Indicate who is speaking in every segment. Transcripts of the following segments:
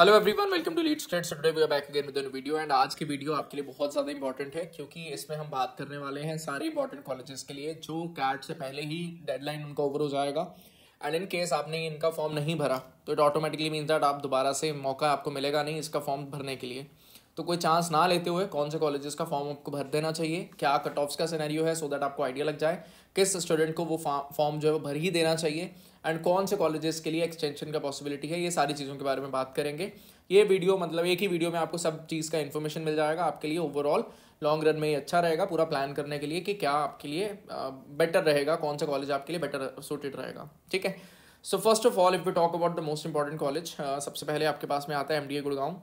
Speaker 1: hello everyone welcome to lead students Saturday we are back again with a video and आज की video आपके लिए बहुत ज़्यादा इंपॉर्टेंट है क्योंकि इसमें हम बात करने वाले हैं सारे इंपॉर्टेंट कॉलेजेस के लिए जो कैट से पहले ही डेडलाइन उनका ओवर हो जाएगा एंड इन केस आपने इनका फॉर्म नहीं भरा तो इट ऑटोमेटिकली मीन दैट आप दोबारा से मौका आपको मिलेगा नहीं इसका फॉर्म भरने के लिए तो कोई चांस ना लेते हुए कौन से कॉलेजेस का फॉर्म आपको भर देना चाहिए क्या कट ऑफ्स का सिनेरियो है सो so दैट आपको आइडिया लग जाए किस स्टूडेंट को वो फॉर्म जो है वो भर ही देना चाहिए एंड कौन से कॉलेजेस के लिए एक्सटेंशन का पॉसिबिलिटी है ये सारी चीज़ों के बारे में बात करेंगे ये वीडियो मतलब एक ही वीडियो में आपको सब चीज़ का इन्फॉर्मेशन मिल जाएगा आपके लिए ओवरऑल लॉन्ग रन में ये अच्छा रहेगा पूरा प्लान करने के लिए कि क्या आपके लिए बेटर रहेगा कौन सा कॉलेज आपके लिए बेटर सूटेड रहेगा ठीक है so first of all if we talk about the most important college सबसे पहले आपके पास में आता है M D A Gurgaon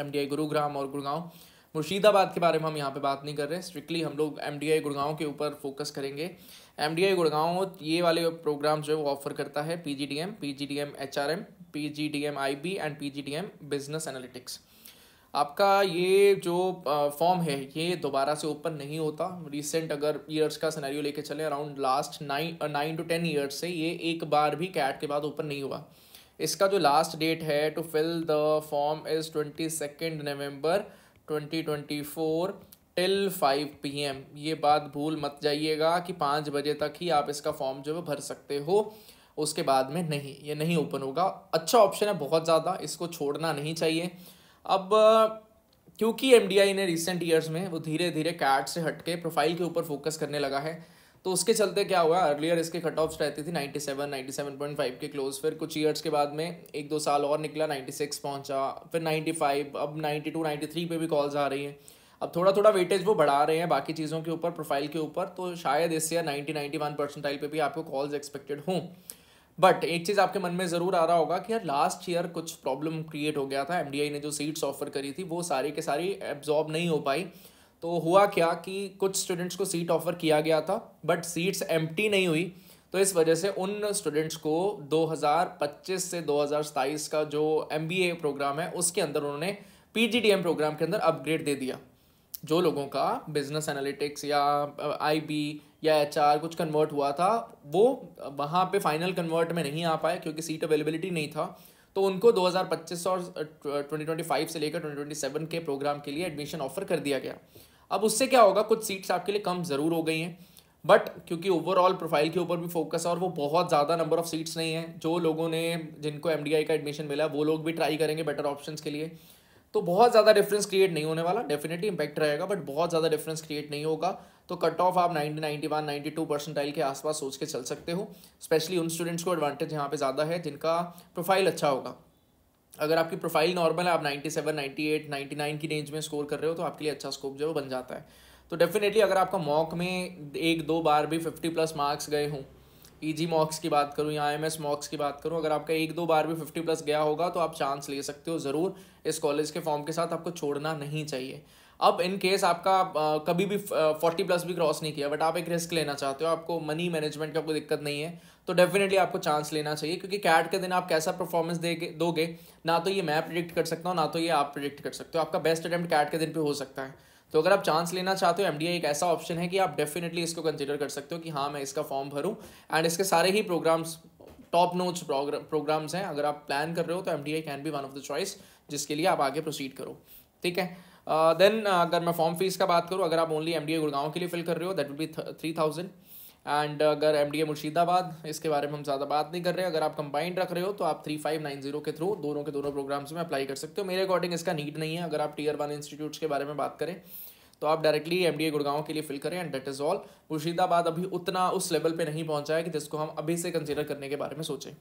Speaker 1: M D I Gurugram और गुड़गांव मुर्शिदाबाद के बारे में हम यहाँ पे बात नहीं कर रहे स्ट्रिक्टली हम लोग एम डी आई गुड़गांव के ऊपर फोकस करेंगे एम डी आई गुड़गांव ये वाले प्रोग्राम जो है वो ऑफर करता है P G D M P G D M H R M P G D M I B and P G D M business analytics आपका ये जो फॉर्म है ये दोबारा से ओपन नहीं होता रिसेंट अगर ईयर्स का सिनेरियो लेके चले around last nine nine two ten years से ये एक बार भी कैट के बाद ओपन नहीं हुआ इसका जो लास्ट डेट है to fill the form is twenty second November twenty twenty four till five P M ये बात भूल मत जाइएगा कि पाँच बजे तक ही आप इसका फॉर्म जो है भर सकते हो उसके बाद में नहीं ये नहीं ओपन होगा अच्छा ऑप्शन है बहुत ज़्यादा इसको छोड़ना नहीं चाहिए अब क्योंकि एम ने रिसेंट ईयर्स में वो धीरे धीरे कैट से हट के प्रोफाइल के ऊपर फोकस करने लगा है तो उसके चलते क्या हुआ अर्लियर इसके कट ऑफ्स रहती थी 97, 97.5 के क्लोज फिर कुछ ईयर्स के बाद में एक दो साल और निकला 96 पहुंचा फिर 95 अब 92, 93 पे भी कॉल्स आ रही हैं अब थोड़ा थोड़ा वेटेज वो बढ़ा रहे हैं बाकी चीज़ों के ऊपर प्रोफाइल के ऊपर तो शायद इस या नाइन्टी नाइन्टी वन परसेंटाइल पर भी आपको कॉल्स एक्सपेक्टेड हों बट एक चीज़ आपके मन में ज़रूर आ रहा होगा कि यार लास्ट ईयर कुछ प्रॉब्लम क्रिएट हो गया था एम ने जो सीट्स ऑफर करी थी वो सारी के सारी एब्जॉर्ब नहीं हो पाई तो हुआ क्या कि कुछ स्टूडेंट्स को सीट ऑफर किया गया था बट सीट्स एम नहीं हुई तो इस वजह से उन स्टूडेंट्स को 2025 से 2027 का जो एम प्रोग्राम है उसके अंदर उन्होंने पी प्रोग्राम के अंदर अपग्रेड दे दिया जो लोगों का बिज़नेस एनालिटिक्स या आईबी या एचआर कुछ कन्वर्ट हुआ था वो वहाँ पे फाइनल कन्वर्ट में नहीं आ पाए क्योंकि सीट अवेलेबिलिटी नहीं था तो उनको 2025 और 2025 से लेकर 2027 के प्रोग्राम के लिए एडमिशन ऑफर कर दिया गया अब उससे क्या होगा कुछ सीट्स आपके लिए कम ज़रूर हो गई हैं बट क्योंकि ओवरऑल प्रोफाइल के ऊपर भी फोकस है और वो बहुत ज़्यादा नंबर ऑफ़ सीट्स नहीं है जो लोगों ने जिनको एम का एडमिशन मिला वो लोग भी ट्राई करेंगे बेटर ऑप्शन के लिए तो बहुत ज़्यादा डिफरेंस क्रिएट नहीं होने वाला डेफिनेटली इंपैक्ट रहेगा बट बहुत ज़्यादा डिफरेंस क्रिएट नहीं होगा तो कट ऑफ आप 90 91 92 परसेंटाइल के आसपास सोच के चल सकते हो स्पेशली उन स्टूडेंट्स को एडवांटेज यहाँ पे ज़्यादा है जिनका प्रोफाइल अच्छा होगा अगर आपकी प्रोफाइल नॉर्मल है आप 97 98 99 की रेंज में स्कोर कर रहे हो तो आपके लिए अच्छा स्कोप जो है वो बन जाता है तो डेफिनेटली अगर आपका मॉक में एक दो बार भी फिफ्टी प्लस मार्क्स गए हों ईजी e मॉक्स की बात करूँ या एम एस मॉक्स की बात करूँ अगर आपका एक दो बार भी फिफ्टी प्लस गया होगा तो आप चांस ले सकते हो ज़रूर इस कॉलेज के फॉर्म के साथ आपको छोड़ना नहीं चाहिए अब इन केस आपका कभी भी फोर्टी प्लस भी क्रॉस नहीं किया बट आप एक रिस्क लेना चाहते हो आपको मनी मैनेजमेंट का कोई दिक्कत नहीं है तो डेफिनेटली आपको चांस लेना चाहिए क्योंकि कैट के दिन आप कैसा परफॉर्मेंस देगे दोगे ना तो ये मैं प्रिडिक्ट कर सकता हूँ ना तो ये आप प्रिडिक्ट कर सकते हो आपका बेस्ट अटैम्प्ट कैट के दिन पे हो सकता है तो अगर आप चांस लेना चाहते हो एम एक ऐसा ऑप्शन है कि आप डेफिनेटली इसको कंसिडर कर सकते हो कि हाँ मैं इसका फॉर्म भरूँ एंड इसके सारे ही प्रोग्राम्स टॉप नोट्स प्रोग्राम्स हैं अगर आप प्लान कर रहे हो तो M can be one of the choice जिसके लिए आप आगे प्रोसीड करो ठीक है देन uh, uh, अगर मैं फॉर्म फीस का बात करूँ अगर आप ओनली एम डी गुड़गांव के लिए फिल कर रहे हो that will be three thousand and अगर एम डी ए मुर्शिदाबाद इसके बारे में हम ज़्यादा बात नहीं कर रहे अगर आप कंबाइंड रख रहे हो तो आप थ्री फाइव नाइन जीरो के थ्रू दोनों के दोनों प्रोग्राम्स में अप्लाई कर सकते हो मेरे अकॉर्डिंग इसका नीड नहीं है अगर आप टीयर वन इंस्टीट्यूट्स के बारे में बात करें तो आप directly M D A Gurgaon के लिए फिल करें and date is all Murshidabad अभी उतना उस लेवल पर नहीं पहुँचा है कि जिसको हम अभी से कंसिडर करने के बारे में सोचें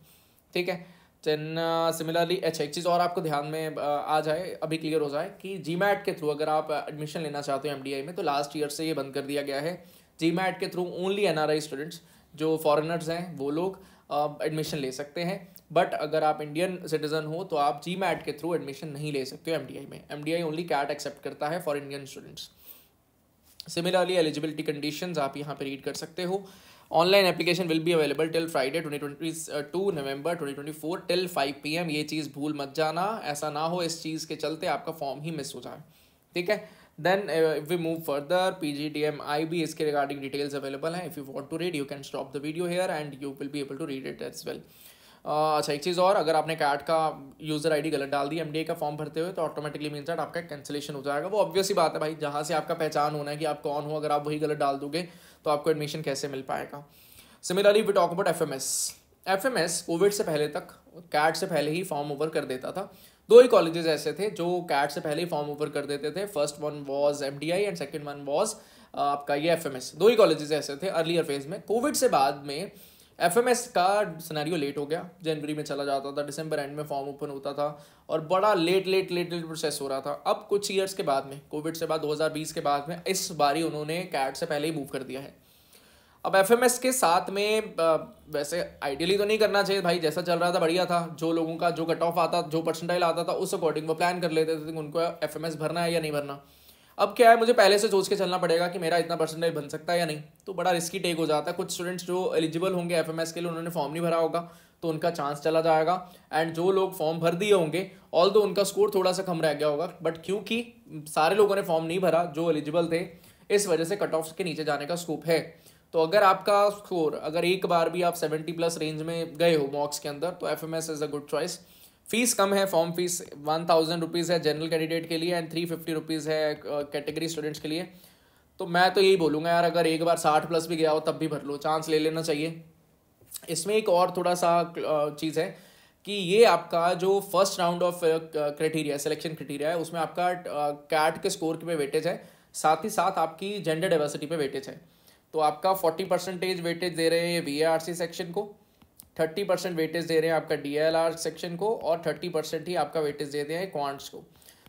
Speaker 1: ठीक है दैन सिमिलरली uh, अच्छा एक चीज़ और आपको ध्यान में uh, आ जाए अभी क्लियर हो जाए कि जी के थ्रू अगर आप एडमिशन लेना चाहते हो एम में तो लास्ट ईयर से ये बंद कर दिया गया है जी के थ्रू ओनली एन स्टूडेंट्स जो फॉरेनर्स हैं वो लोग एडमिशन ले सकते हैं बट अगर आप इंडियन सिटीजन हो तो आप जी के थ्रू एडमिशन नहीं ले सकते हो एम में एम ओनली कैट एक्सेप्ट करता है for Indian students similarly eligibility conditions आप यहाँ पर रीड कर सकते हो online application will be available till Friday twenty twenty two November twenty twenty four till five P M ये चीज़ भूल मत जाना ऐसा ना हो इस चीज़ के चलते आपका फॉर्म ही मिस हो जाए ठीक है then if we move further P G D M I B इसके रिगार्डिंग डिटेल्स अवेलेबल हैं if you want to read you can stop the video here and you will be able to read it as well अच्छा एक चीज़ और अगर आपने cat का user D गलत डाल दी ए का फॉर्म भरते हुए तो ऑटोमेटिकली मीन दैट आपका कैंसिलेशन हो जाएगा वो ऑब्वियस ही बात है भाई जहाँ से आपका पहचान होना है कि आप कौन हो अगर आप वही गलत डाल दोगे तो आपको एडमिशन कैसे मिल पाएगा similarly we talk about F M S F M S COVID से पहले तक कैट से पहले ही फॉर्म ओवर कर देता था दो ही कॉलेजेस ऐसे थे जो कैट से पहले ही फॉर्म ओपन कर देते थे first one was M and second one was आपका ये एफ दो ही कॉलेजेस ऐसे थे अर्लियर फेज में कोविड से बाद में एफ का सिनेरियो लेट हो गया जनवरी में चला जाता था दिसंबर एंड में फॉर्म ओपन होता था और बड़ा late late late late process हो रहा था अब कुछ ईयर्स के बाद में कोविड से बाद 2020 के बाद में इस बारी उन्होंने कैट से पहले ही मूव कर दिया है अब एफ के साथ में वैसे आइडियली तो नहीं करना चाहिए भाई जैसा चल रहा था बढ़िया था जो लोगों का जो कट ऑफ आता जो परसेंटाइल आता था उस अकॉर्डिंग वो प्लान कर लेते थे कि तो उनको एफ भरना है या नहीं भरना अब क्या है मुझे पहले से सोच के चलना पड़ेगा कि मेरा इतना परसेंटेज बन सकता है या नहीं तो बड़ा रिस्की टेक हो जाता है कुछ स्टूडेंट्स जो एलिजिबल होंगे एफ के लिए उन्होंने फॉर्म नहीं भरा होगा तो उनका चांस चला जाएगा एंड जो लोग फॉर्म भर दिए होंगे ऑल तो उनका स्कोर थोड़ा सा कम रह गया होगा बट क्योंकि सारे लोगों ने फॉर्म नहीं भरा जो एलिजिबल थे इस वजह से कट ऑफ के नीचे जाने का स्कोप है तो अगर आपका स्कोर अगर एक बार भी आप सेवेंटी प्लस रेंज में गए हो मॉक्स के अंदर तो F M S is a good choice fees कम है form fees one thousand rupees है जनरल कैंडिडेट के लिए एंड थ्री फिफ्टी रुपीज़ है कैटेगरी uh, स्टूडेंट्स के लिए तो मैं तो यही बोलूँगा यार अगर एक बार साठ प्लस भी गया हो तब भी भर लो चांस ले लेना चाहिए इसमें एक और थोड़ा सा uh, चीज़ है कि ये आपका जो first round of criteria selection criteria है उसमें आपका कैट uh, के स्कोर पे वेटेज है साथ ही साथ आपकी जेंडर डाइवर्सिटी पे वेटेज है तो आपका फोर्टी परसेंटेज वेटेज दे रहे हैं वी सेक्शन को थर्टी परसेंट वेटेज दे रहे हैं आपका डी एल आर सेक्शन को और थर्टी परसेंट ही आपका वेटेज दे रहे हैं क्वांट्स को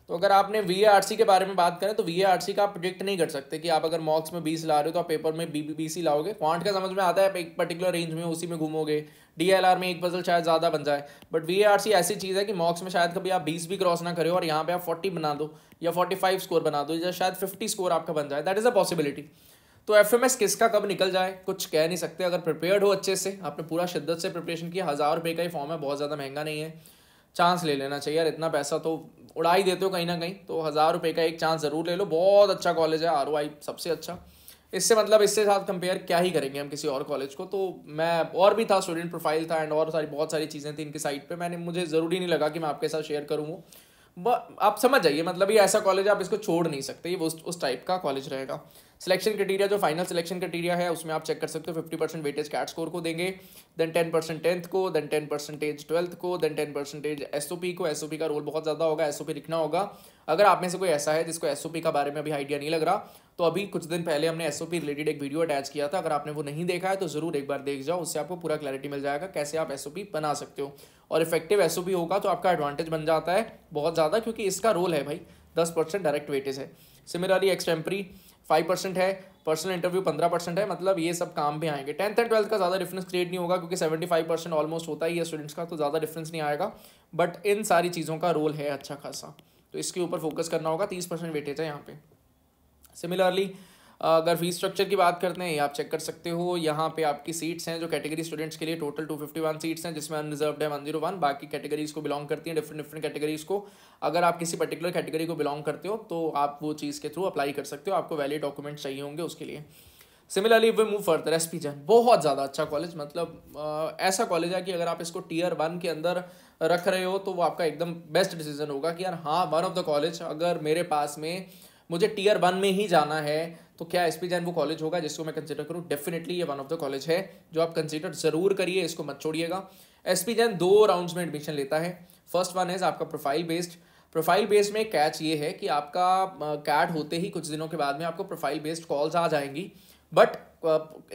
Speaker 1: तो अगर आपने वी आर सी के बारे में बात करें तो वी आर सी का आप प्रोजेक्ट नहीं कर सकते कि आप अगर मॉक्स में बीस ला रहे हो तो आप पेपर में बी बी सी लाओगे क्वांट का समझ में आता है आप एक पर्टिकुलर रेंज में उसी में घूमोगे डी एल आर में एक पजल शायद ज़्यादा बन जाए बट वी आर सी ऐसी चीज़ है कि मॉक्स में शायद कभी आप बीस भी क्रॉस ना करो और यहाँ पर आप फोर्टी बना दो या फोर्टी फाइव स्कोर बना दो या शायद फिफ्टी स्कोर आपका बन जाए दैट इज़ अ पॉसिबिलिटी तो एफ एम एस किसका कब निकल जाए कुछ कह नहीं सकते अगर प्रिपेयर्ड हो अच्छे से आपने पूरा शिद्दत से प्रिपरेशन किया हज़ार रुपये का ही फॉर्म है बहुत ज़्यादा महंगा नहीं है चांस ले लेना चाहिए यार इतना पैसा तो उड़ा ही देते हो कहीं ना कहीं तो हज़ार रुपये का एक चांस ज़रूर ले लो बहुत अच्छा कॉलेज है आर ओ आई सबसे अच्छा इससे मतलब इससे साथ कंपेयर क्या ही करेंगे हम किसी और कॉलेज को तो मैं और भी था स्टूडेंट प्रोफाइल था एंड और सारी बहुत सारी चीज़ें थी इनकी साइट पे मैंने मुझे ज़रूरी नहीं लगा कि मैं आपके साथ शेयर करूँ वो आप समझ जाइए मतलब ये ऐसा कॉलेज है आप इसको छोड़ नहीं सकते ये उस उस टाइप का कॉलेज रहेगा सिलेक्शन क्राइटेरिया जो फाइनल सिलेक्शन क्राइटेरिया है उसमें आप चेक कर सकते हो fifty percent weightage CAT score को देंगे देन टेन परसेंट टेंथ को देन टेन परसेंटेज ट्वेल्थ को देन टेन परसेंटेज एस को एस का रोल बहुत ज़्यादा होगा एस लिखना होगा अगर आप में से कोई ऐसा है जिसको एस का बारे में अभी आइडिया नहीं लग रहा तो अभी कुछ दिन पहले हमने एस रिलेटेड एक वीडियो अटैच किया था अगर आपने वो नहीं देखा है तो ज़रूर एक बार देख जाओ उससे आपको पूरा क्लैरिटी मिल जाएगा कैसे आप एस बना सकते हो और इफेक्टिव एस होगा तो आपका एडवांटेज बन जाता है बहुत ज़्यादा क्योंकि इसका रोल है भाई दस परसेंट डायरेक्ट वेटेज है सिमिलरली एक्सटेम्प्री फाइव परसेंट है पर्सनल इंटरव्यू पंद्रह परसेंट है मतलब ये सब काम भी आएंगे टेंथ एंड ट्वेल्थ का ज़्यादा डिफरेंस क्रिएट नहीं होगा क्योंकि सेवेंटी फाइव परसेंट ऑलमोस्ट होता ही है स्टूडेंट्स का तो ज़्यादा डिफरेंस नहीं आएगा बट इन सारी चीज़ों का रोल है अच्छा खासा तो इसके ऊपर फोकस करना होगा तीस परसेंट वेटेज है यहाँ पे सिमिलरली अगर फीस स्ट्रक्चर की बात करते हैं ये आप चेक कर सकते हो यहाँ पे आपकी सीट्स हैं जो कैटेगरी स्टूडेंट्स के लिए टोटल 251 सीट्स हैं जिसमें अनरिजर्व है वन जीरो वन बाकी कैटेगरीज को बिलोंग करती हैं डिफरेंट डिफरेंट कैटेगरीज को अगर आप किसी पर्टिकुलर कैटेगरी को बिलोंग करते हो तो आप वो चीज़ के थ्रू अप्लाई कर सकते हो आपको वैलिड डॉक्यूमेंट चाहिए होंगे उसके लिए similarly we move further S P Jain बहुत ज़्यादा अच्छा कॉलेज मतलब आ, ऐसा कॉलेज है कि अगर आप इसको टीयर वन के अंदर रख रहे हो तो वो आपका एकदम बेस्ट डिसीजन होगा कि यार हाँ वन ऑफ द कॉलेज अगर मेरे पास में मुझे टीयर वन में ही जाना है तो क्या एस पी जैन वो कॉलेज होगा जिसको मैं कंसिडर करूँ डेफिनेटली ये वन ऑफ द कॉलेज है जो आप कंसिडर जरूर करिए इसको मत छोड़िएगा एस पी जैन दो राउंड्स में एडमिशन लेता है फर्स्ट वन इज़ आपका प्रोफाइल बेस्ड प्रोफाइल बेस्ड में कैच ये है कि आपका कैट होते ही कुछ दिनों के बाद में आपको प्रोफाइल बेस्ड कॉल्स आ जाएंगी बट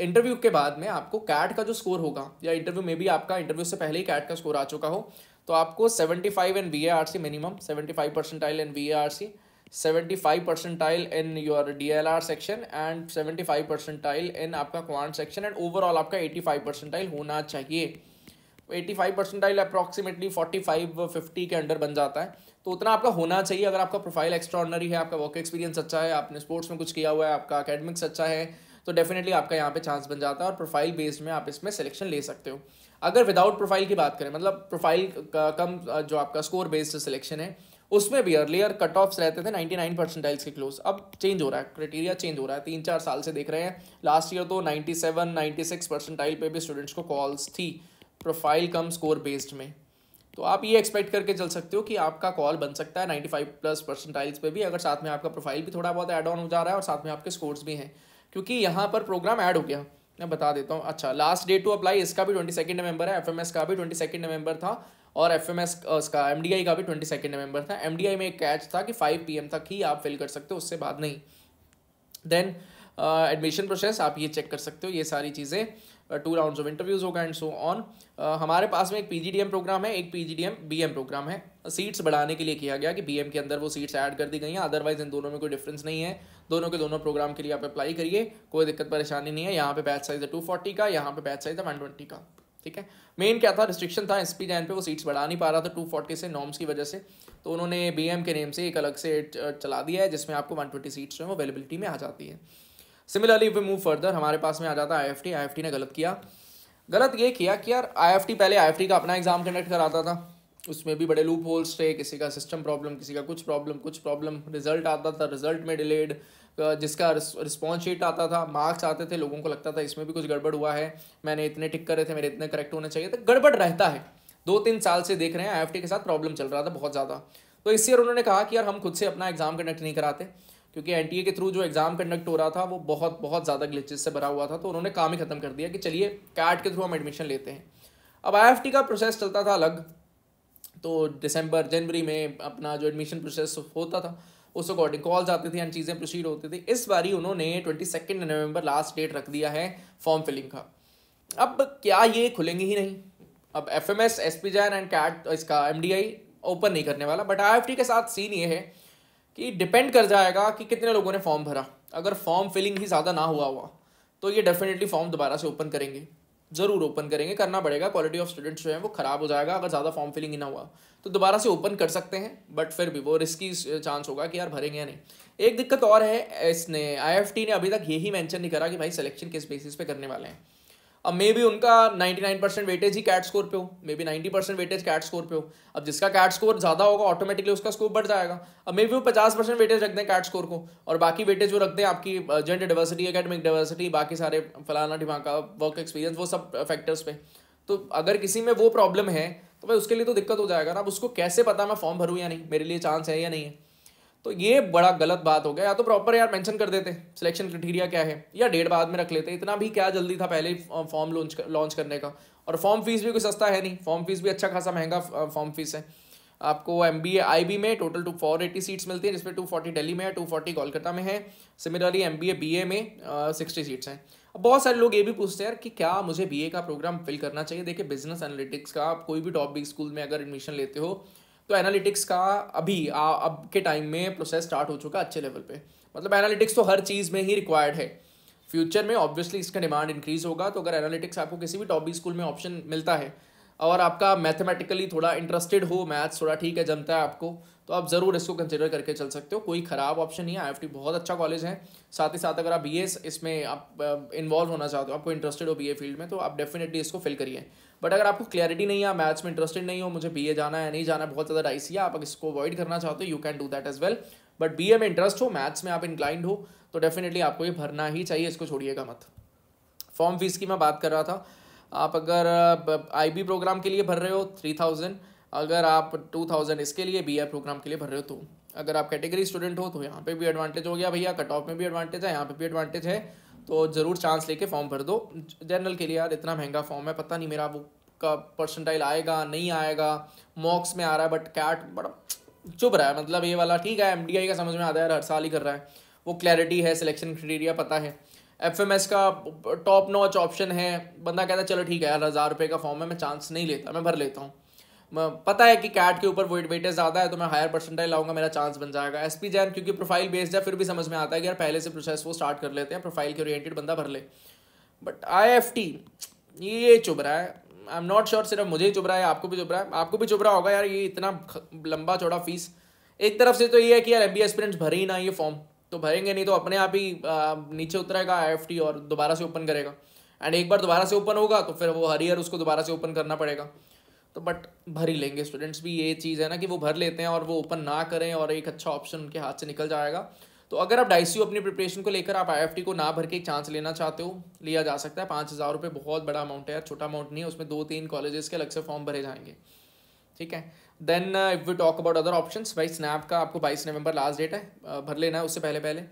Speaker 1: इंटरव्यू के बाद में आपको कैट का जो स्कोर होगा या इंटरव्यू में भी आपका इंटरव्यू से पहले ही कैट का स्कोर आ चुका हो तो आपको 75 N B A R C minimum 75 percentile N B A R C 75 percentile in your DLR section and 75 percentile in आपका क्वांट सेक्शन एंड ओवरऑल आपका 85 परसेंटाइल होना चाहिए 85 परसेंटाइल अप्रॉक्सीमेटली 45 50 के अंडर बन जाता है तो उतना आपका होना चाहिए अगर आपका प्रोफाइल एक्स्ट्रॉर्डनरी है आपका वर्क एक्सपीरियंस अच्छा है आपने स्पोर्ट्स में कुछ किया हुआ है आपका अकेडमिक्स अच्छा है तो डेफिनेटली आपका यहाँ पे चांस बन जाता है और प्रोफाइल बेस्ड में आप इसमें सिलेक्शन ले सकते हो अगर विदाउट प्रोफाइल की बात करें मतलब प्रोफाइल कम जो आपका स्कोर बेस्ड सिलेक्शन है उसमें भी अर्लियर कट ऑफ्स रहते थे 99 परसेंटाइल्स के क्लोज अब चेंज हो रहा है क्राइटेरिया चेंज हो रहा है तीन चार साल से देख रहे हैं लास्ट ईयर तो 97 96 परसेंटाइल पे भी स्टूडेंट्स को कॉल्स थी प्रोफाइल कम स्कोर बेस्ड में तो आप ये एक्सपेक्ट करके चल सकते हो कि आपका कॉल बन सकता है नाइन्टी फाइव प्लस परसेंटाइल्स पर भी अगर साथ में आपका प्रोफाइल भी थोड़ा बहुत ऐड ऑन हो जा रहा है और साथ में आपके स्कोर्स भी हैं क्योंकि यहाँ पर प्रोग्राम ऐड हो गया मैं बता देता हूँ अच्छा लास्ट डेट टू अप्लाई इसका भी ट्वेंटी सेकेंड नवंबर है एफ का भी ट्वेंटी सेकेंड नवंबर था और एफ एम एस का एम डी आई का भी ट्वेंटी सेकेंड नवंबर था एम डी आई में एक कैच था कि फाइव पी एम तक ही आप फिल कर सकते हो उससे बाद नहीं देन एडमिशन प्रोसेस आप ये चेक कर सकते हो ये सारी चीज़ें टू राउंड्स ऑफ इंटरव्यूज़ होगा एंड सो ऑन हमारे पास में एक P G D M programme है एक P G D M M B programme है सीट्स बढ़ाने के लिए किया गया कि बी एम के अंदर वो सीट्स ऐड कर दी गई हैं अदरवाइज इन दोनों में कोई डिफरेंस नहीं है दोनों के दोनों प्रोग्राम के लिए आप अप्लाई करिए कोई दिक्कत परेशानी नहीं है यहाँ पे बैच साइज़ है टू फोर्टी का यहाँ पे बैच साइज़ है वन ट्वेंटी का ठीक है मेन क्या था रिस्ट्रिक्शन था एस पी जैन पे वो सीट्स बढ़ा नहीं पा रहा था टू फोर्टी से नॉम्स की वजह से तो उन्होंने बी के नेम से एक अलग से चला दिया है जिसमें आपको वन ट्वेंटी सीट्स जो है वो अवेलेबिलिटी में आ जाती है सिमिलरली वे मूव फर्दर हमारे पास में आ जाता है आई एफ ने गलत किया गलत ये किया कि यार आई पहले आई का अपना एग्जाम कंडक्ट कराता था उसमें भी बड़े लूप होल्स थे किसी का सिस्टम प्रॉब्लम किसी का कुछ प्रॉब्लम कुछ प्रॉब्लम रिजल्ट आता था रिजल्ट में डिलेड जिसका रिस्पॉन्स शीट आता था मार्क्स आते थे लोगों को लगता था इसमें भी कुछ गड़बड़ हुआ है मैंने इतने टिक करे थे मेरे इतने करेक्ट होने चाहिए तो गड़बड़ रहता है दो तीन साल से देख रहे हैं आई के साथ प्रॉब्लम चल रहा था बहुत ज़्यादा तो इस ईयर उन्होंने कहा कि यार हम खुद से अपना एग्ज़ाम कंडक्ट नहीं कराते क्योंकि एन के थ्रू जो एग्ज़ाम कंडक्ट हो रहा था वो बहुत बहुत ज़्यादा ग्लिचेस से भरा हुआ था तो उन्होंने काम ही खत्म कर दिया कि चलिए कैट के थ्रू हम एडमिशन लेते हैं अब आई का प्रोसेस चलता था अलग तो दिसंबर जनवरी में अपना जो एडमिशन प्रोसेस होता था उस अकॉर्डिंग कॉल्स आते थे एंड चीज़ें प्रोसीड होती थी इस बारी उन्होंने ट्वेंटी सेकेंड नवंबर लास्ट डेट रख दिया है फॉर्म फिलिंग का अब क्या ये खुलेंगे ही नहीं अब F M S S P Jain and CAT इसका एम डी आई ओपन नहीं करने वाला बट आई एफ टी के साथ सीन ये है कि डिपेंड कर जाएगा कि कितने लोगों ने फॉर्म भरा अगर फॉर्म फिलिंग ही ज़्यादा ना हुआ हुआ तो ये डेफिनेटली फॉर्म दोबारा से ओपन करेंगे ज़रूर ओपन करेंगे करना पड़ेगा क्वालिटी ऑफ स्टूडेंट्स जो है वो ख़राब हो जाएगा अगर ज़्यादा फॉर्म फिलिंग ही ना हुआ तो दोबारा से ओपन कर सकते हैं बट फिर भी वो रिस्की चांस होगा कि यार भरेंगे या नहीं एक दिक्कत और है इसने आई ने अभी तक यही मैंशन नहीं करा कि भाई सिलेक्शन किस बेसिस पे करने वाले हैं अब मे बी उनका 99 परसेंट वेटेज ही कैट स्कोर पे हो may be 90 percent weightage CAT score पे हो अब जिसका कैट स्कोर ज़्यादा होगा ऑटोमेटिकली उसका स्कोप बढ़ जाएगा अब मे बी वो 50 परसेंट वेटेज रख दें कैट स्कोर को और बाकी वेटेज वो रख दें आपकी जेंडर डाइवर्सिटी एकेडमिक डाइवर्सिटी बाकी सारे फलाना ढिमाका वर्क एक्सपीरियंस वो सब फैक्टर्स पे तो अगर किसी में वो प्रॉब्लम है तो भाई उसके लिए तो दिक्कत हो जाएगा ना अब उसको कैसे पता मैं फॉर्म भरूँ या नहीं मेरे लिए चांस है या नहीं है तो ये बड़ा गलत बात हो गया या तो प्रॉपर यार मेंशन कर देते सिलेक्शन क्राइटेरिया क्या है या डेट बाद में रख लेते इतना भी क्या जल्दी था पहले फॉर्म लॉन्च लॉन्च करने का और फॉर्म फीस भी कोई सस्ता है नहीं फॉर्म फीस भी अच्छा खासा महंगा फॉर्म फीस है आपको M B A I B में total two four eighty seats मिलती हैं जिसमें टू फोर्टी डेली में है टू फोर्टी कोलकाता में है similarly M B A B A में सिक्सटी सीट्स हैं अब बहुत सारे लोग ये भी पूछते हैं कि क्या मुझे बी ए का प्रोग्राम फिल करना चाहिए देखिए बिजनेस एनालिटिक्स का आप कोई भी टॉप बी स्कूल में अगर एडमिशन लेते हो तो एनालिटिक्स का अभी आ, अब के टाइम में प्रोसेस स्टार्ट हो चुका अच्छे लेवल पे मतलब एनालिटिक्स तो हर चीज़ में ही रिक्वायर्ड है फ्यूचर में ऑब्वियसली इसका डिमांड इंक्रीज होगा तो अगर एनालिटिक्स आपको किसी भी टॉप बी स्कूल में ऑप्शन मिलता है और आपका मैथमेटिकली थोड़ा इंटरेस्टेड हो मैथ्स थोड़ा ठीक है जमता है आपको तो आप ज़रूर इसको कंसिडर करके चल सकते हो कोई ख़राब ऑप्शन नहीं है आई बहुत अच्छा कॉलेज है साथ ही साथ अगर आप बी इसमें आप इन्वॉल्व uh, होना चाहते हो आपको इंटरेस्टेड हो बी फील्ड में तो आप डेफिनेटली इसको फिल करिए बट अगर आपको क्लैरिटी नहीं है मैथ्स में इंटरेस्टेड नहीं हो मुझे बी जाना है नहीं जाना बहुत ज़्यादा डाइसी है आप इसको अवॉइड करना चाहते हो you can do that as well but बी में इंटरेस्ट हो मैथ्स में आप इंक्लाइंड हो तो डेफिनेटली आपको ये भरना ही चाहिए इसको छोड़िएगा मत फॉर्म फीस की मैं बात कर रहा था आप अगर आईबी प्रोग्राम के लिए भर रहे हो थ्री थाउजेंड अगर आप टू थाउजेंड इसके लिए बी प्रोग्राम के लिए भर रहे हो तो अगर आप कैटेगरी स्टूडेंट हो तो यहाँ पे भी एडवांटेज हो गया भैया कट ऑफ में भी एडवांटेज है यहाँ पे भी एडवांटेज है तो ज़रूर चांस लेके फॉर्म भर दो जनरल के लिए यार इतना महंगा फॉर्म है पता नहीं मेरा वो का परसेंटाइल आएगा नहीं आएगा मॉक्स में आ रहा है बट कैट बड़ा चुप रहा है मतलब ये वाला ठीक है एम का समझ में आता है हर साल ही कर रहा है वो क्लैरिटी है सिलेक्शन क्राइटेरिया पता है एफ एम एस का टॉप नॉच ऑप्शन है बंदा कहता है चलो ठीक है यार हज़ार रुपये का फॉर्म है मैं चांस नहीं लेता मैं भर लेता हूँ पता है कि कैट के ऊपर वेट वेटेज ज़्यादा है तो मैं हायर परसेंटेज लाऊंगा मेरा चांस बन जाएगा एस पी जैन क्योंकि प्रोफाइल बेस्ड है फिर भी समझ में आता है कि यार पहले से प्रोसेस वो स्टार्ट कर लेते हैं प्रोफाइल के ओरिएंटेड बंदा भर ले बट आई एफ टी ये चुभ रहा है आई एम नॉट श्योर सिर्फ मुझे ही चुभ रहा है आपको भी चुभ रहा है आपको भी चुभ रहा होगा यार ये इतना लंबा चौड़ा फीस एक तरफ से तो ये है कि यार एम बी एस्पिरेंट्स भरे ही ना ये फॉर्म तो भरेंगे नहीं तो अपने आप ही नीचे उतरेगा आई और दोबारा से ओपन करेगा एंड एक बार दोबारा से ओपन होगा तो फिर वो हर ईयर उसको दोबारा से ओपन करना पड़ेगा तो बट भर ही लेंगे स्टूडेंट्स भी ये चीज़ है ना कि वो भर लेते हैं और वो ओपन ना करें और एक अच्छा ऑप्शन उनके हाथ से निकल जाएगा तो अगर आप डाइसी अपनी प्रिपरेशन को लेकर आप आई को ना भर के चांस लेना चाहते हो लिया जा सकता है पाँच हज़ार रुपये बहुत बड़ा अमाउंट है यार छोटा अमाउंट नहीं है उसमें दो तीन कॉलेजेस के अलग से फॉर्म भरे जाएंगे ठीक है then if we talk about other option भाई स्नैप का आपको बाईस नवंबर लास्ट डेट है भर लेना है उससे पहले पहले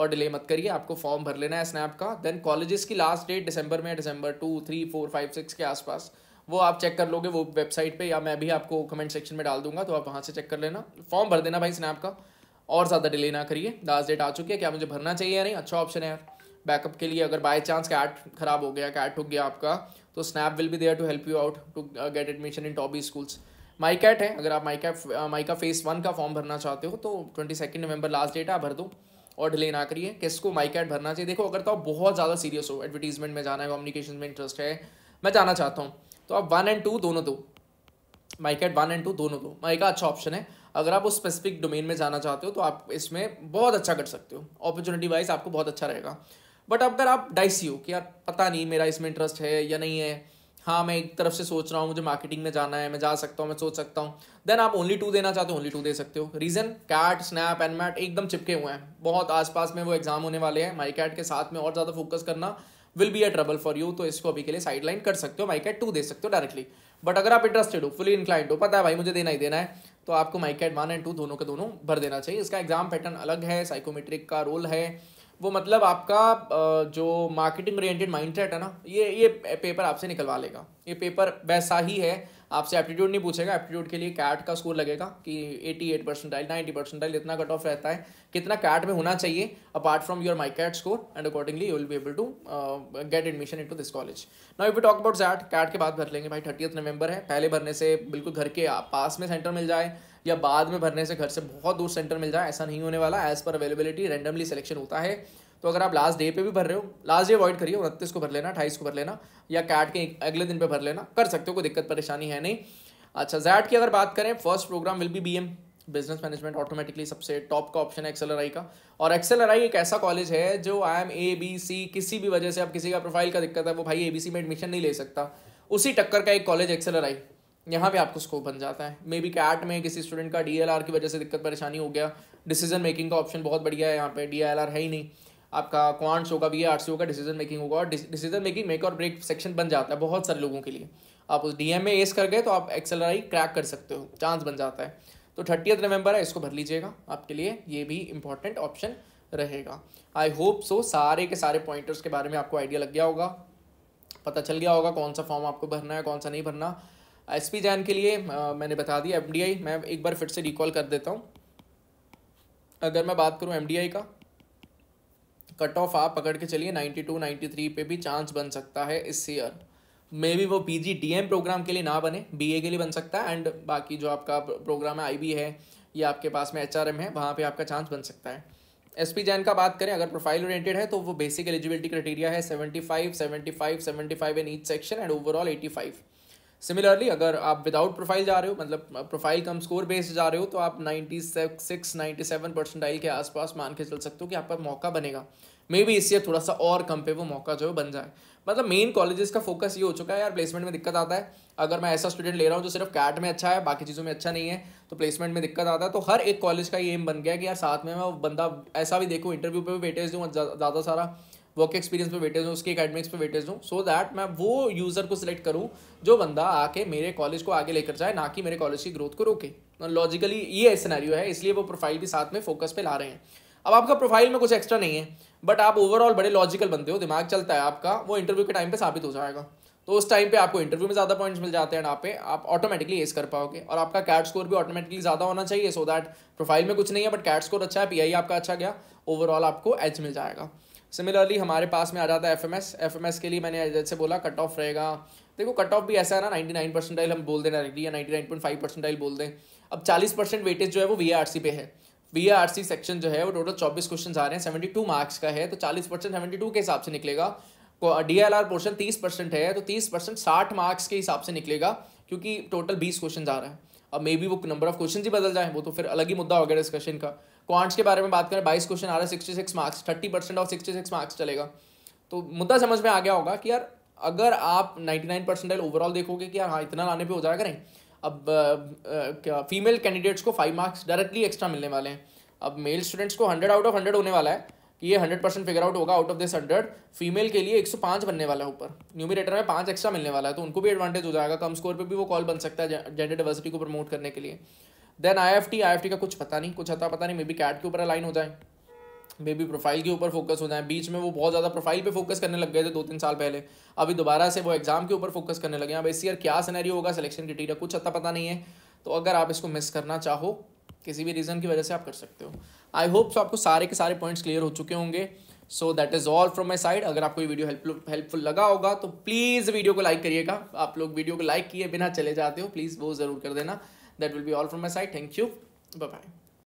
Speaker 1: और डिले मत करिए आपको फॉर्म भर लेना है स्नैप का देन कॉलेजेस की लास्ट डेट दिसंबर में दिसंबर two three four five six के आसपास वो आप चेक कर लोगे वो वेबसाइट पे या मैं भी आपको कमेंट सेक्शन में डाल दूंगा तो आप वहाँ से चेक कर लेना फॉर्म भर देना भाई स्नैप का और ज़्यादा डिले ना करिए लास्ट डेट आ चुकी है क्या मुझे भरना चाहिए या नहीं अच्छा ऑप्शन है यार बैकअप के लिए अगर बाय चांस कैट खराब हो गया कैट ठुक गया आपका तो SNAP will be there to help you out to get admission in top B schools MICAT है अगर आप माई कैप माई का फेस वन का फॉर्म भरना चाहते हो तो ट्वेंटी सेकेंड नवंबर लास्ट डेट है भर दो और डिले ना करिए किसको माई कैट भरना चाहिए देखो अगर तो आप बहुत ज़्यादा सीरियस हो एडवर्टीजमेंट में जाना है कम्युनिकेशन में इंटरेस्ट है मैं जाना चाहता हूँ तो आप वन एंड टू दोनों दो MICAT one and two दोनों दो माई का अच्छा ऑप्शन है अगर आप उस स्पेसिफिक डोमेन में जाना चाहते हो तो आप इसमें बहुत अच्छा कर सकते हो अपॉर्चुनिटी वाइज आपको बहुत अच्छा रहेगा बट अगर आप डाइसी हो कि यार पता नहीं मेरा इसमें इंटरेस्ट है या नहीं है हाँ मैं एक तरफ से सोच रहा हूँ मुझे मार्केटिंग में जाना है मैं जा सकता हूँ मैं सोच सकता हूँ देन आप ओनली टू देना चाहते हो ओनली टू दे सकते हो reason CAT SNAP and MAT एकदम चिपके हुए हैं बहुत आसपास में वो एग्जाम होने वाले हैं माई कैट के साथ में और ज़्यादा फोकस करना will be a trouble for you तो इसको अभी के लिए साइड लाइन कर सकते हो माई कैट टू दे सकते हो डायरेक्टली बट अगर आप इंटरेस्टेड हो फुली इंक्लाइंट हो पता है भाई मुझे देना ही देना है तो आपको MICAT one and two दोनों के दोनों भर देना चाहिए इसका एग्जाम पैटर्न अलग है साइकोमेट्रिक का रोल है वो मतलब आपका जो मार्केटिंग ओरिएंटेड माइंडसेट है ना ये ये पेपर आपसे निकलवा लेगा ये पेपर वैसा ही है आपसे एप्टीट्यूड नहीं पूछेगा एप्टीट्यूड के लिए कैट का स्कोर लगेगा कि 88 एट परसेंटाइल नाइन्टी परसेंटाइल इतना कट ऑफ रहता है कितना कैट में होना चाहिए apart from your MICAT score and accordingly you will be able to get admission into this college now if you talk about XAT CAT के बाद भर लेंगे भाई थर्टी नवंबर है पहले भरने से बिल्कुल घर के पास में सेंटर मिल जाए या बाद में भरने से घर से बहुत दूर सेंटर मिल जाए ऐसा नहीं होने वाला as per availability randomly selection होता है तो अगर आप लास्ट डे पे भी भर रहे हो लास्ट डे अवॉइड करिए उनतीस को भर लेना अठाईस को भर लेना या कैट के अगले दिन पे भर लेना कर सकते हो कोई दिक्कत परेशानी है नहीं अच्छा जैट की अगर बात करें first program will be B M business management automatically सबसे टॉप का ऑप्शन है एक्सेलराई का और एक्सेलराई एक ऐसा कॉलेज है जो I M A B C किसी भी वजह से आप किसी का प्रोफाइल का दिक्कत है वो भाई ए बी सी में एडमिशन नहीं ले सकता उसी टक्कर का एक कॉलेज एक्सेलराई यहाँ पे आपको स्कोप बन जाता है मे बी कैट में किसी स्टूडेंट का डी की वजह से दिक्कत परेशानी हो गया डिसीजन मेकिंग का ऑप्शन बहुत बढ़िया है यहाँ पे डी है ही नहीं आपका क्वांट्स होगा बी आर होगा डिसीजन मेकिंग होगा और डिसीजन मेकिंग मेक और ब्रेक सेक्शन बन जाता है बहुत सारे लोगों के लिए आप उस डी में एस कर गए तो आप एक्सल क्रैक कर सकते हो चांस बन जाता है तो थर्टीथ नवंबर है इसको भर लीजिएगा आपके लिए ये भी इंपॉर्टेंट ऑप्शन रहेगा आई होप सो सारे के सारे पॉइंटर्स के बारे में आपको आइडिया लग गया होगा पता चल गया होगा कौन सा फॉर्म आपको भरना है कौन सा नहीं भरना एस पी जैन के लिए आ, मैंने बता दिया एफ डी आई मैं एक बार फिर से रिकॉल कर देता हूँ अगर मैं बात करूँ एम डी आई का कट ऑफ आप पकड़ के चलिए नाइन्टी टू नाइन्टी थ्री पे भी चांस बन सकता है इस ईयर मे बी वो P G D M program के लिए ना बने बी ए के लिए बन सकता है एंड बाकी जो आपका प्रोग्राम है आई बी है या आपके पास में एच आर एम है वहाँ पर आपका चांस बन सकता है एस पी जैन का बात करें अगर प्रोफाइल ओरिएंटेड है तो वो बेसिक एलिजिबिलिटी क्राइटेरिया है seventy five seventy five seventy five in each section and overall eighty five similarly अगर आप विदाउट प्रोफाइल जा रहे हो मतलब प्रोफाइल कम स्कोर बेस्ड जा रहे हो तो आप ninety six ninety seven percent आई के आसपास मान के चल सकते हो कि आपका मौका बनेगा मे बी इससे थोड़ा सा और कम पे वो मौका जो है बन जाए मतलब मेन कॉलेजेस का फोकस ये हो चुका है यार प्लेसमेंट में दिक्कत आता है अगर मैं ऐसा स्टूडेंट ले रहा हूँ जो सिर्फ कैट में अच्छा है बाकी चीज़ों में अच्छा नहीं है तो प्लेसमेंट में दिक्कत आता है तो हर एक कॉलेज का ये एम बन गया कि यार साथ में मैं बंदा ऐसा भी देखूँ इंटरव्यू पर भी वेटेज दूँ ज़्यादा सारा वर्क एक्सपीरियंस पे वेटेज हूँ उसके अकेडमिक्स पे वेटेज दूँ सो दैट मैं वो यूज़र को सिलेक्ट करूँ जो बंदा आके मेरे कॉलेज को आगे लेकर जाए ना कि मेरे कॉलेज की ग्रोथ को रोके लॉजिकली ये सिनेरियो है इसलिए वो प्रोफाइल भी साथ में फोकस पे ला रहे हैं अब आपका प्रोफाइल में कुछ एक्स्ट्रा नहीं है बट आप ओवरऑल बड़े लॉजिकल बनते हो दिमाग चलता है आपका वो इंटरव्यू के टाइम पे साबित हो जाएगा तो उस टाइम पे आपको इंटरव्यू में ज़्यादा पॉइंट्स मिल जाते हैं ना पे आप ऑटोमेटिकली एस कर पाओगे और आपका कैट स्कोर भी ऑटोमेटिकली ज़्यादा होना चाहिए सो दैट प्रोफाइल में कुछ नहीं है बट कैट स्कोर अच्छा है पी आपका अच्छा गया ओवरऑल आपको एच मिल जाएगा सिमिलरली हमारे पास में आ जाता है एफएमएस एफएमएस के लिए मैंने जैसे बोला कट ऑफ रहेगा देखो कट ऑफ भी ऐसा है ना नाइन्टी नाइन परसेंटाइल हम बोल दें डायरेक्टली या ninety nine point five percentile बोल दें अब चालीस परसेंट वेटेज जो है वो वी आर सी पे है वी आर सी सेक्शन जो है वो टोटल चौबीस क्वेश्चन आ रहे हैं सेवेंटी टू मार्क्स का है तो चालीस परसेंट सेवेंटी टू के हिसाब से निकलेगा डी एल आर पोर्शन तीस परसेंट है तो तीस परसेंट साठ मार्क्स के हिसाब से निकलेगा क्योंकि टोटल बीस क्वेश्चन आ रहे हैं अब मे बी वो नंबर ऑफ क्वेश्चन ही बदल जाए वो तो फिर अलग ही मुद्दा हो गया डिस्कशन का क्वांट्स के बारे में बात करें बाईस क्वेश्चन आ रहा है sixty six marks thirty percent of sixty six marks चलेगा तो मुद्दा समझ में आ गया होगा कि यार अगर आप नाइन्टी नाइन परसेंटेज ओवरऑल देखोगे कि यार हाँ इतना लाने पर हो जाएगा नहीं अब आ, क्या फीमेल कैंडिडेट्स को फाइव मार्क्स डायरेक्टली एक्स्ट्रा मिलने वाले हैं अब मेल स्टूडेंट्स को हंड्रेड आउट ऑफ हंड्रेड होने वाला है कि ये हंड्रेड परसेंट फिगर आउट होगा out of this hundred female के लिए एक सौ पाँच बनने वाला है ऊपर न्यूमिनेटर में पाँच एक्स्ट्रा मिलने वाला है तो उनको भी एडवांटेज हो जाएगा कम स्कोर पर भी वो कॉल बन सकता है जेंडर डाइवर्सिटी को प्रमोट करने के लिए then I F T I F T का कुछ पता नहीं कुछ अता पता नहीं मे बी कैट के ऊपर अलाइन हो जाए मे बी प्रोफाइल के ऊपर फोकस हो जाए बीच में वो बहुत ज़्यादा प्रोफाइल पे फोकस करने लग गए थे दो तीन साल पहले अभी दोबारा से वो एग्जाम के ऊपर फोकस करने लगे अब इस ईयर क्या सिनेरियो होगा सिलेक्शन क्राइटेरिया कुछ अता पता नहीं है तो अगर आप इसको मिस करना चाहो किसी भी रीज़न की वजह से आप कर सकते हो आई होप सो आपको सारे के सारे पॉइंट्स क्लियर हो चुके होंगे so that is all from my side अगर आपको ये वीडियो हेल्प हेल्पफुल लगा होगा तो प्लीज़ वीडियो को लाइक करिएगा आप लोग वीडियो को लाइक किए बिना चले जाते हो प्लीज़ वो ज़रूर कर देना that will be all from my side thank you bye bye